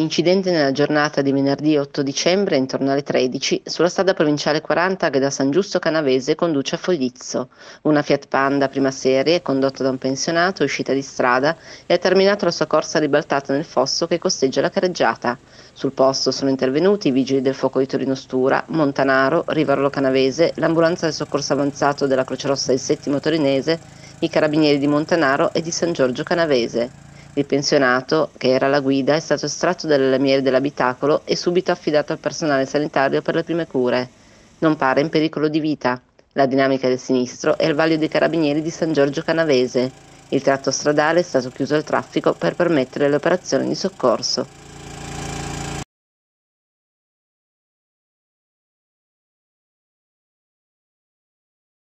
Incidente nella giornata di venerdì 8 dicembre, intorno alle 13, sulla strada provinciale 40 che da San Giusto Canavese conduce a Foglizzo. Una Fiat Panda prima serie, condotta da un pensionato, è uscita di strada e ha terminato la sua corsa ribaltata nel fosso che costeggia la careggiata. Sul posto sono intervenuti i vigili del fuoco di Torino Stura, Montanaro, Rivarolo Canavese, l'ambulanza del soccorso avanzato della Croce Rossa del Settimo Torinese, i carabinieri di Montanaro e di San Giorgio Canavese. Il pensionato, che era la guida, è stato estratto dalle lamiere dell'abitacolo e subito affidato al personale sanitario per le prime cure. Non pare in pericolo di vita. La dinamica del sinistro è il vaglio dei carabinieri di San Giorgio Canavese. Il tratto stradale è stato chiuso al traffico per permettere le operazioni di soccorso.